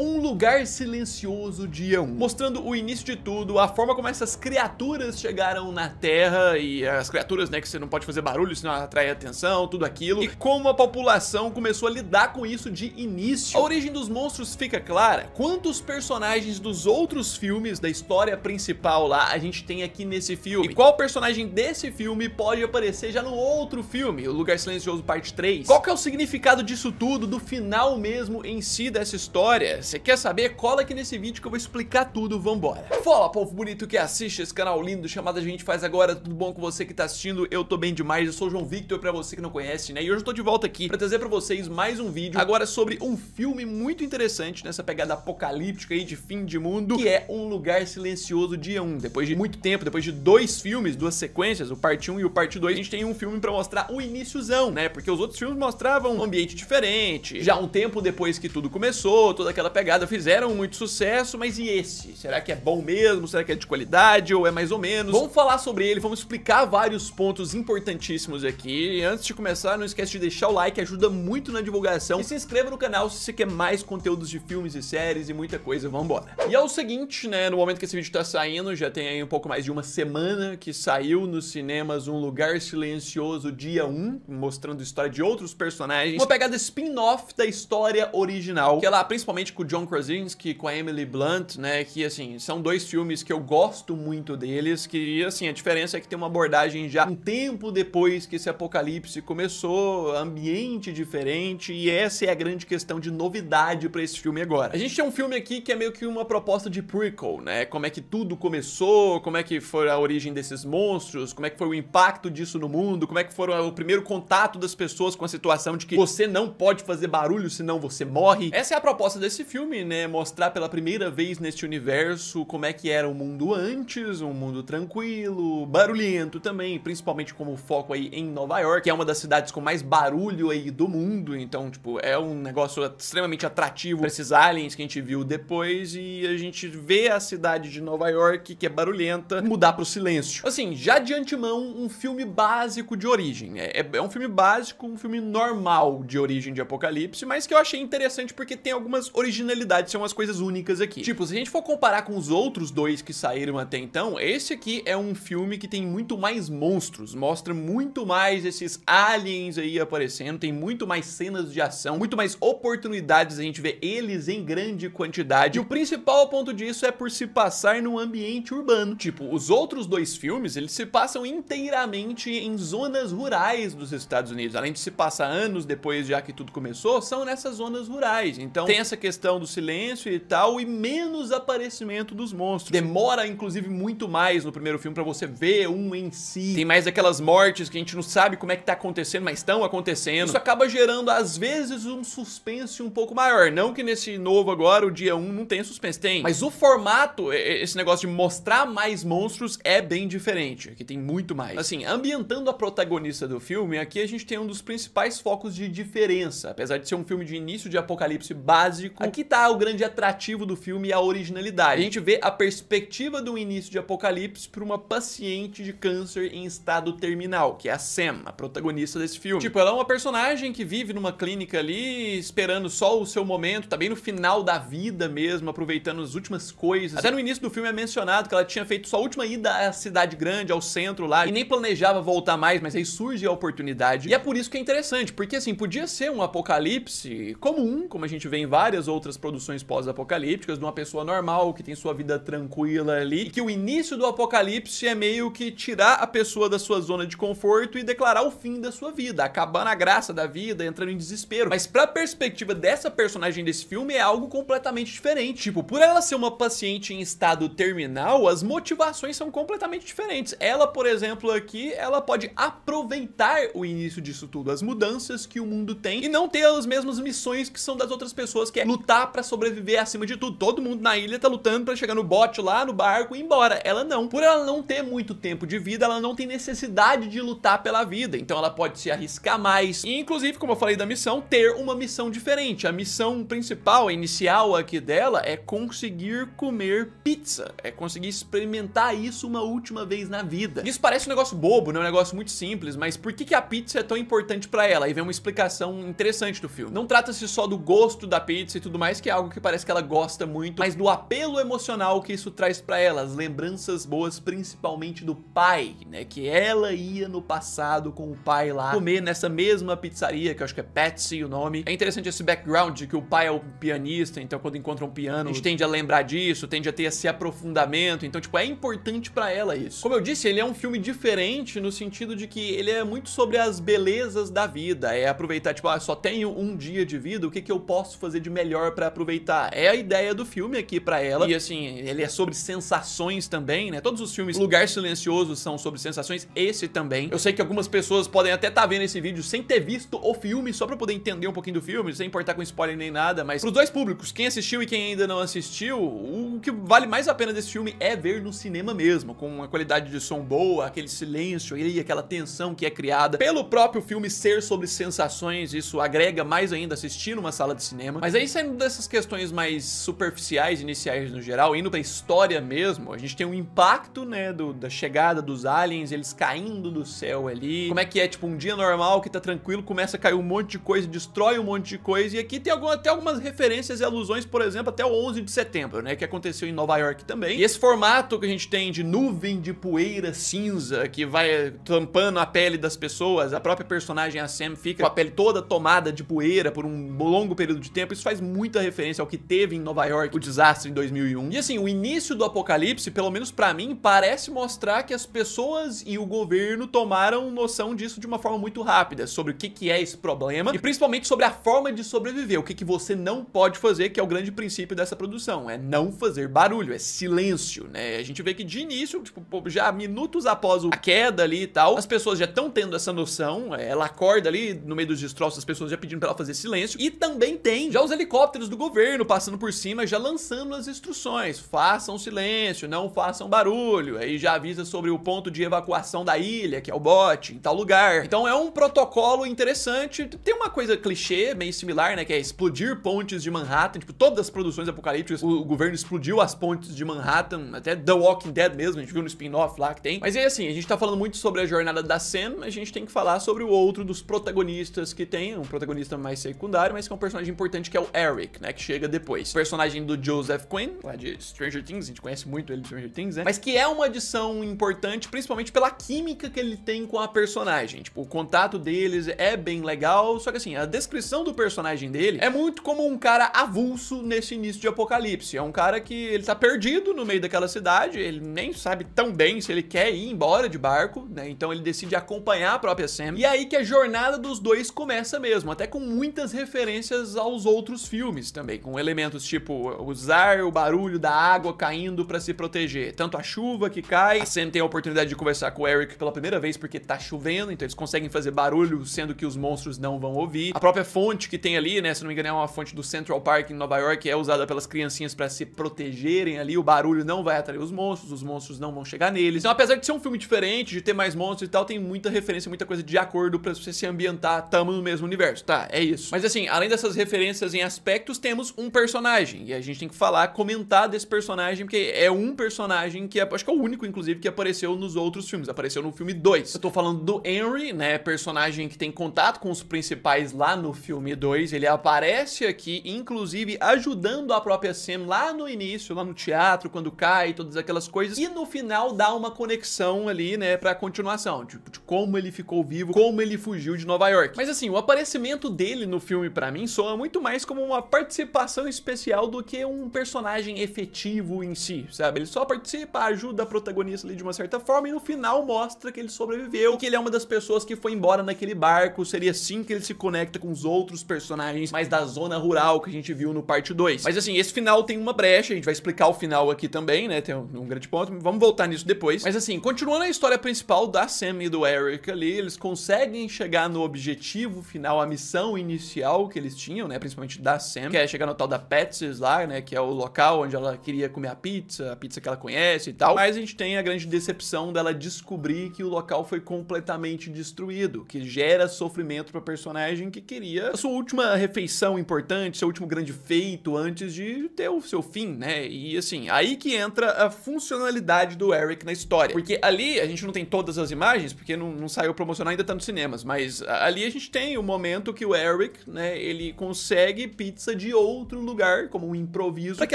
only Lugar Silencioso Dia 1, mostrando o início de tudo, a forma como essas criaturas chegaram na Terra e as criaturas, né, que você não pode fazer barulho, senão atrai atenção, tudo aquilo, e como a população começou a lidar com isso de início. A origem dos monstros fica clara, quantos personagens dos outros filmes da história principal lá a gente tem aqui nesse filme, e qual personagem desse filme pode aparecer já no outro filme, O Lugar Silencioso Parte 3. Qual que é o significado disso tudo, do final mesmo em si dessa história? Você quer saber, cola aqui nesse vídeo que eu vou explicar tudo, vambora. Fala, povo bonito que assiste esse canal lindo, chamada A Gente Faz Agora, tudo bom com você que tá assistindo? Eu tô bem demais, eu sou o João Victor, pra você que não conhece, né? E hoje eu tô de volta aqui pra trazer pra vocês mais um vídeo, agora sobre um filme muito interessante nessa pegada apocalíptica aí de fim de mundo, que é Um Lugar Silencioso Dia 1. Depois de muito tempo, depois de dois filmes, duas sequências, o parte 1 e o parte 2, a gente tem um filme pra mostrar o iníciozão, né? Porque os outros filmes mostravam um ambiente diferente, já um tempo depois que tudo começou, toda aquela pegada fizeram muito sucesso, mas e esse? Será que é bom mesmo? Será que é de qualidade ou é mais ou menos? Vamos falar sobre ele, vamos explicar vários pontos importantíssimos aqui. E antes de começar, não esquece de deixar o like, ajuda muito na divulgação. E se inscreva no canal se você quer mais conteúdos de filmes e séries e muita coisa, vambora. E é o seguinte, né, no momento que esse vídeo tá saindo, já tem aí um pouco mais de uma semana que saiu nos cinemas Um Lugar Silencioso Dia 1, mostrando a história de outros personagens. Uma pegada spin-off da história original, que é lá principalmente com o John Cross Krasinski com a Emily Blunt, né? Que, assim, são dois filmes que eu gosto muito deles, que, assim, a diferença é que tem uma abordagem já um tempo depois que esse apocalipse começou, ambiente diferente, e essa é a grande questão de novidade para esse filme agora. A gente tem um filme aqui que é meio que uma proposta de prequel, né? Como é que tudo começou, como é que foi a origem desses monstros, como é que foi o impacto disso no mundo, como é que foi é, o primeiro contato das pessoas com a situação de que você não pode fazer barulho, senão você morre. Essa é a proposta desse filme, né, mostrar pela primeira vez neste universo como é que era o mundo antes, um mundo tranquilo, barulhento também, principalmente como foco aí em Nova York, que é uma das cidades com mais barulho aí do mundo, então, tipo, é um negócio extremamente atrativo pra esses aliens que a gente viu depois e a gente vê a cidade de Nova York, que é barulhenta, mudar pro silêncio. Assim, já de antemão, um filme básico de origem. É, é, é um filme básico, um filme normal de origem de Apocalipse, mas que eu achei interessante porque tem algumas originalidades são umas coisas únicas aqui. Tipo, se a gente for comparar com os outros dois que saíram até então, esse aqui é um filme que tem muito mais monstros, mostra muito mais esses aliens aí aparecendo, tem muito mais cenas de ação, muito mais oportunidades a gente ver eles em grande quantidade. E o principal ponto disso é por se passar num ambiente urbano. Tipo, os outros dois filmes, eles se passam inteiramente em zonas rurais dos Estados Unidos. Além de se passar anos depois já que tudo começou, são nessas zonas rurais. Então tem essa questão do silêncio e tal, e menos aparecimento dos monstros. Demora, inclusive, muito mais no primeiro filme para você ver um em si. Tem mais aquelas mortes que a gente não sabe como é que tá acontecendo, mas estão acontecendo. Isso acaba gerando, às vezes, um suspense um pouco maior. Não que nesse novo agora, o dia 1, um, não tem suspense, tem. Mas o formato, esse negócio de mostrar mais monstros é bem diferente. Aqui tem muito mais. Assim, ambientando a protagonista do filme, aqui a gente tem um dos principais focos de diferença. Apesar de ser um filme de início de apocalipse básico, aqui tá o grande atrativo do filme é a originalidade. A gente vê a perspectiva do início de Apocalipse para uma paciente de câncer em estado terminal, que é a Sam, a protagonista desse filme. Tipo, ela é uma personagem que vive numa clínica ali, esperando só o seu momento, tá bem no final da vida mesmo, aproveitando as últimas coisas. Até no início do filme é mencionado que ela tinha feito sua última ida à cidade grande, ao centro lá, e nem planejava voltar mais, mas aí surge a oportunidade. E é por isso que é interessante, porque assim, podia ser um apocalipse comum, como a gente vê em várias outras produções produções pós-apocalípticas de uma pessoa normal que tem sua vida tranquila ali, e que o início do apocalipse é meio que tirar a pessoa da sua zona de conforto e declarar o fim da sua vida, acabar na graça da vida, entrando em desespero. Mas pra perspectiva dessa personagem desse filme é algo completamente diferente. Tipo, por ela ser uma paciente em estado terminal, as motivações são completamente diferentes. Ela, por exemplo, aqui, ela pode aproveitar o início disso tudo, as mudanças que o mundo tem e não ter as mesmas missões que são das outras pessoas, que é lutar para sobreviver acima de tudo. Todo mundo na ilha tá lutando para chegar no bote lá, no barco e ir embora. Ela não. Por ela não ter muito tempo de vida, ela não tem necessidade de lutar pela vida. Então ela pode se arriscar mais. E, inclusive, como eu falei da missão, ter uma missão diferente. A missão principal, a inicial aqui dela, é conseguir comer pizza. É conseguir experimentar isso uma última vez na vida. Isso parece um negócio bobo, né? Um negócio muito simples, mas por que, que a pizza é tão importante para ela? aí vem uma explicação interessante do filme. Não trata-se só do gosto da pizza e tudo mais, que é algo que parece que ela gosta muito, mas do apelo emocional que isso traz para ela, as lembranças boas principalmente do pai, né, que ela ia no passado com o pai lá comer nessa mesma pizzaria, que eu acho que é Patsy o nome. É interessante esse background de que o pai é o pianista, então quando encontra um piano, a gente tende a lembrar disso, tende a ter esse aprofundamento, então tipo, é importante para ela isso. Como eu disse, ele é um filme diferente no sentido de que ele é muito sobre as belezas da vida, é aproveitar tipo, ah, só tenho um dia de vida, o que que eu posso fazer de melhor para aproveitar aproveitar. Tá, é a ideia do filme aqui para ela. E assim, ele é sobre sensações também, né? Todos os filmes Lugar Silencioso são sobre sensações, esse também. Eu sei que algumas pessoas podem até estar tá vendo esse vídeo sem ter visto o filme, só pra poder entender um pouquinho do filme, sem importar com spoiler nem nada, mas pros dois públicos, quem assistiu e quem ainda não assistiu, o que vale mais a pena desse filme é ver no cinema mesmo, com uma qualidade de som boa, aquele silêncio e aquela tensão que é criada pelo próprio filme ser sobre sensações, isso agrega mais ainda assistindo uma sala de cinema. Mas aí saindo dessas questões questões mais superficiais, iniciais no geral, indo pra história mesmo, a gente tem um impacto, né, do, da chegada dos aliens, eles caindo do céu ali. Como é que é, tipo, um dia normal que tá tranquilo, começa a cair um monte de coisa, destrói um monte de coisa. E aqui tem algum, até algumas referências e alusões, por exemplo, até o 11 de setembro, né, que aconteceu em Nova York também. E esse formato que a gente tem de nuvem de poeira cinza que vai tampando a pele das pessoas, a própria personagem, a Sam, fica com a pele toda tomada de poeira por um longo período de tempo. Isso faz muita referência referência ao que teve em Nova York, o desastre em 2001. E assim, o início do apocalipse, pelo menos para mim, parece mostrar que as pessoas e o governo tomaram noção disso de uma forma muito rápida, sobre o que, que é esse problema e principalmente sobre a forma de sobreviver, o que, que você não pode fazer, que é o grande princípio dessa produção, é não fazer barulho, é silêncio, né? A gente vê que de início, tipo, já minutos após a queda ali e tal, as pessoas já estão tendo essa noção, é, ela acorda ali no meio dos destroços, as pessoas já pedindo para ela fazer silêncio e também tem já os helicópteros do governo governo passando por cima, já lançando as instruções. Façam silêncio, não façam barulho. Aí já avisa sobre o ponto de evacuação da ilha, que é o bote, em tal lugar. Então é um protocolo interessante. Tem uma coisa clichê, meio similar, né? Que é explodir pontes de Manhattan. Tipo, todas as produções apocalípticas, o governo explodiu as pontes de Manhattan. Até The Walking Dead mesmo, a gente viu no spin-off lá que tem. Mas é assim, a gente tá falando muito sobre a jornada da Sam, a gente tem que falar sobre o outro dos protagonistas que tem. Um protagonista mais secundário, mas que é um personagem importante, que é o Eric, né? chega depois. O personagem do Joseph Quinn, lá de Stranger Things, a gente conhece muito ele de Stranger Things, né? Mas que é uma adição importante, principalmente pela química que ele tem com a personagem. Tipo, o contato deles é bem legal, só que assim, a descrição do personagem dele é muito como um cara avulso nesse início de Apocalipse. É um cara que ele tá perdido no meio daquela cidade, ele nem sabe tão bem se ele quer ir embora de barco, né? Então ele decide acompanhar a própria Sam. E é aí que a jornada dos dois começa mesmo, até com muitas referências aos outros filmes também também, com elementos tipo usar o barulho da água caindo para se proteger. Tanto a chuva que cai, a Sam tem a oportunidade de conversar com o Eric pela primeira vez porque tá chovendo, então eles conseguem fazer barulho, sendo que os monstros não vão ouvir. A própria fonte que tem ali, né, se não me engano é uma fonte do Central Park em Nova York, é usada pelas criancinhas para se protegerem ali, o barulho não vai atrair os monstros, os monstros não vão chegar neles. Então, apesar de ser um filme diferente, de ter mais monstros e tal, tem muita referência, muita coisa de acordo para você se ambientar, tamo no mesmo universo, tá? É isso. Mas assim, além dessas referências em aspectos, temos temos um personagem e a gente tem que falar, comentar desse personagem, porque é um personagem que é, acho que é o único, inclusive, que apareceu nos outros filmes. Apareceu no filme 2. Eu tô falando do Henry, né? Personagem que tem contato com os principais lá no filme 2. Ele aparece aqui, inclusive, ajudando a própria Sam lá no início, lá no teatro, quando cai, todas aquelas coisas. E no final dá uma conexão ali, né, pra continuação, tipo, de como ele ficou vivo, como ele fugiu de Nova York. Mas assim, o aparecimento dele no filme, para mim, soa muito mais como uma participação participação especial do que um personagem efetivo em si, sabe? Ele só participa, ajuda a protagonista ali de uma certa forma e no final mostra que ele sobreviveu e que ele é uma das pessoas que foi embora naquele barco. Seria assim que ele se conecta com os outros personagens mais da zona rural que a gente viu no parte 2. Mas assim, esse final tem uma brecha, a gente vai explicar o final aqui também, né? Tem um, um grande ponto, vamos voltar nisso depois. Mas assim, continuando a história principal da Sam e do Eric ali, eles conseguem chegar no objetivo final, a missão inicial que eles tinham, né? Principalmente da Sam, que é chegar chegar no tal da Patsy's lá, né? Que é o local onde ela queria comer a pizza, a pizza que ela conhece e tal. Mas a gente tem a grande decepção dela descobrir que o local foi completamente destruído, que gera sofrimento pra personagem que queria a sua última refeição importante, seu último grande feito antes de ter o seu fim, né? E assim, aí que entra a funcionalidade do Eric na história. Porque ali a gente não tem todas as imagens, porque não, não saiu promocional, ainda tá nos cinemas, mas ali a gente tem o momento que o Eric, né, ele consegue pizza de ouro outro lugar, como um improviso, para que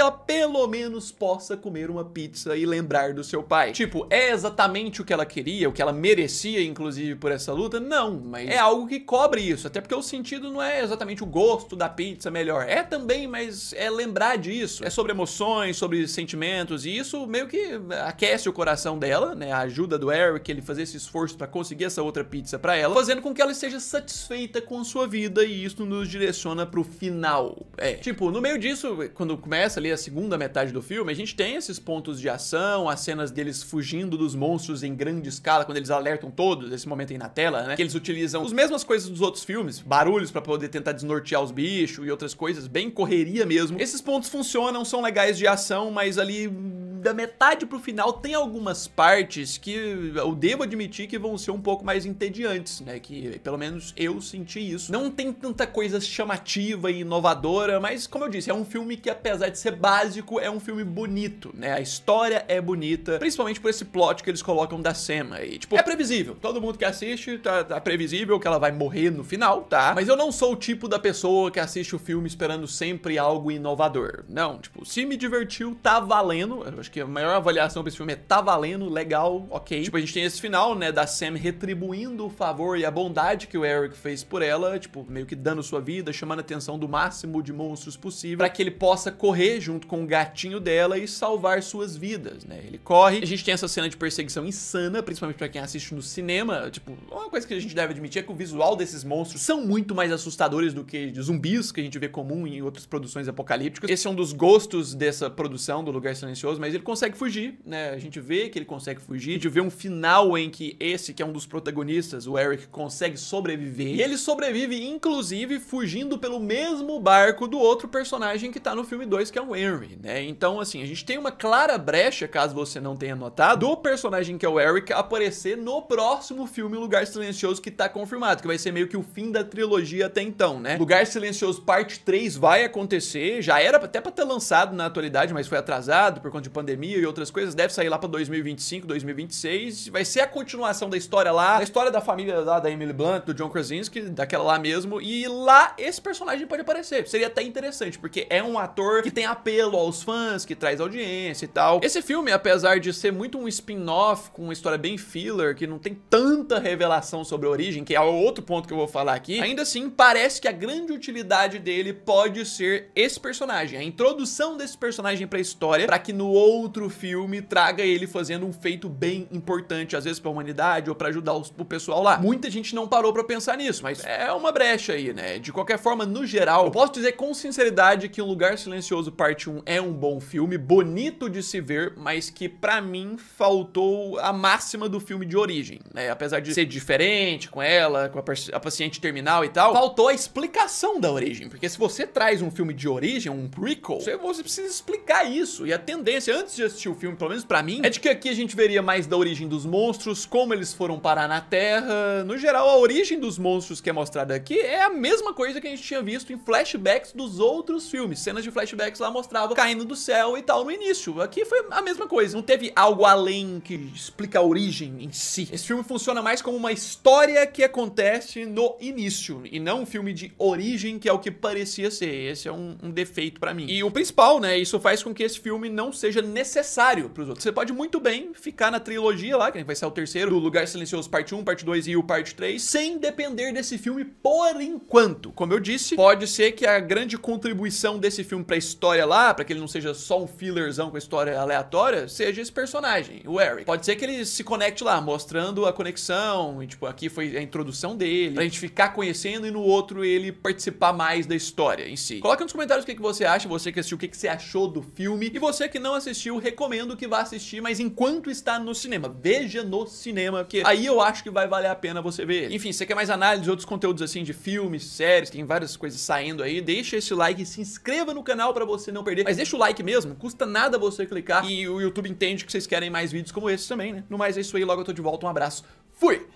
ela pelo menos possa comer uma pizza e lembrar do seu pai. Tipo, é exatamente o que ela queria, o que ela merecia, inclusive, por essa luta? Não, mas é algo que cobre isso, até porque o sentido não é exatamente o gosto da pizza melhor. É também, mas é lembrar disso. É sobre emoções, sobre sentimentos, e isso meio que aquece o coração dela, né? A ajuda do Eric, ele fazer esse esforço para conseguir essa outra pizza para ela, fazendo com que ela esteja satisfeita com sua vida, e isso nos direciona pro final. É, Tipo, no meio disso, quando começa ali a segunda metade do filme, a gente tem esses pontos de ação, as cenas deles fugindo dos monstros em grande escala, quando eles alertam todos, esse momento aí na tela, né? Que eles utilizam as mesmas coisas dos outros filmes, barulhos para poder tentar desnortear os bichos e outras coisas, bem correria mesmo. Esses pontos funcionam, são legais de ação, mas ali da metade pro final tem algumas partes que eu devo admitir que vão ser um pouco mais entediantes, né? Que pelo menos eu senti isso. Não tem tanta coisa chamativa e inovadora, mas como eu disse, é um filme que apesar de ser básico, é um filme bonito, né? A história é bonita, principalmente por esse plot que eles colocam da Sema. E tipo, é previsível. Todo mundo que assiste, tá, tá previsível que ela vai morrer no final, tá? Mas eu não sou o tipo da pessoa que assiste o filme esperando sempre algo inovador. Não, tipo, se me divertiu, tá valendo. Eu acho que que a maior avaliação pra esse filme é tá valendo, legal, ok. Tipo, a gente tem esse final, né, da Sam retribuindo o favor e a bondade que o Eric fez por ela, tipo, meio que dando sua vida, chamando a atenção do máximo de monstros possível, para que ele possa correr junto com o gatinho dela e salvar suas vidas, né? Ele corre. A gente tem essa cena de perseguição insana, principalmente para quem assiste no cinema, tipo, uma coisa que a gente deve admitir é que o visual desses monstros são muito mais assustadores do que zumbis que a gente vê comum em outras produções apocalípticas. Esse é um dos gostos dessa produção do Lugar Silencioso, mas ele consegue fugir, né? A gente vê que ele consegue fugir, a gente vê um final em que esse, que é um dos protagonistas, o Eric, consegue sobreviver. E ele sobrevive, inclusive, fugindo pelo mesmo barco do outro personagem que tá no filme 2, que é o Henry, né? Então, assim, a gente tem uma clara brecha, caso você não tenha notado, do personagem que é o Eric aparecer no próximo filme Lugar Silencioso, que tá confirmado, que vai ser meio que o fim da trilogia até então, né? Lugar Silencioso Parte 3 vai acontecer, já era até pra ter lançado na atualidade, mas foi atrasado por conta de pandemia pandemia e outras coisas, deve sair lá para 2025, 2026. Vai ser a continuação da história lá, a história da família lá da Emily Blunt, do John Krasinski, daquela lá mesmo. E lá esse personagem pode aparecer. Seria até interessante, porque é um ator que tem apelo aos fãs, que traz audiência e tal. Esse filme, apesar de ser muito um spin-off, com uma história bem filler, que não tem tanta revelação sobre a origem, que é outro ponto que eu vou falar aqui, ainda assim parece que a grande utilidade dele pode ser esse personagem, a introdução desse personagem pra história, para que no outro outro filme traga ele fazendo um feito bem importante, às vezes pra humanidade ou para ajudar os, o pessoal lá. Muita gente não parou para pensar nisso, mas é uma brecha aí, né? De qualquer forma, no geral, eu posso dizer com sinceridade que o Lugar Silencioso Parte 1 é um bom filme, bonito de se ver, mas que para mim faltou a máxima do filme de origem, né? Apesar de ser diferente com ela, com a, paciente terminal e tal, faltou a explicação da origem, porque se você traz um filme de origem, um prequel, você, você precisa explicar isso, e a tendência, antes de assistir o filme, pelo menos pra mim, é de que aqui a gente veria mais da origem dos monstros, como eles foram parar na Terra. No geral, a origem dos monstros que é mostrada aqui é a mesma coisa que a gente tinha visto em flashbacks dos outros filmes. Cenas de flashbacks lá mostrava caindo do céu e tal no início. Aqui foi a mesma coisa. Não teve algo além que explica a origem em si. Esse filme funciona mais como uma história que acontece no início e não um filme de origem que é o que parecia ser. Esse é um, um defeito para mim. E o principal, né? Isso faz com que esse filme não seja necessário para os outros. Você pode muito bem ficar na trilogia lá, que vai ser o terceiro, o Lugar Silencioso parte 1, parte 2 e o parte 3, sem depender desse filme por enquanto. Como eu disse, pode ser que a grande contribuição desse filme para a história lá, para que ele não seja só um fillerzão com a história aleatória, seja esse personagem, o Eric. Pode ser que ele se conecte lá, mostrando a conexão, e tipo, aqui foi a introdução dele, pra gente ficar conhecendo e no outro ele participar mais da história em si. Coloca nos comentários o que, que você acha, você que assistiu, o que, que você achou do filme, e você que não assistiu assistiu, recomendo que vá assistir, mas enquanto está no cinema. Veja no cinema, porque aí eu acho que vai valer a pena você ver Enfim, se você quer mais análise, outros conteúdos assim de filmes, séries, tem várias coisas saindo aí, deixa esse like, se inscreva no canal para você não perder. Mas deixa o like mesmo, custa nada você clicar e o YouTube entende que vocês querem mais vídeos como esse também, né? No mais é isso aí, logo eu tô de volta, um abraço, fui!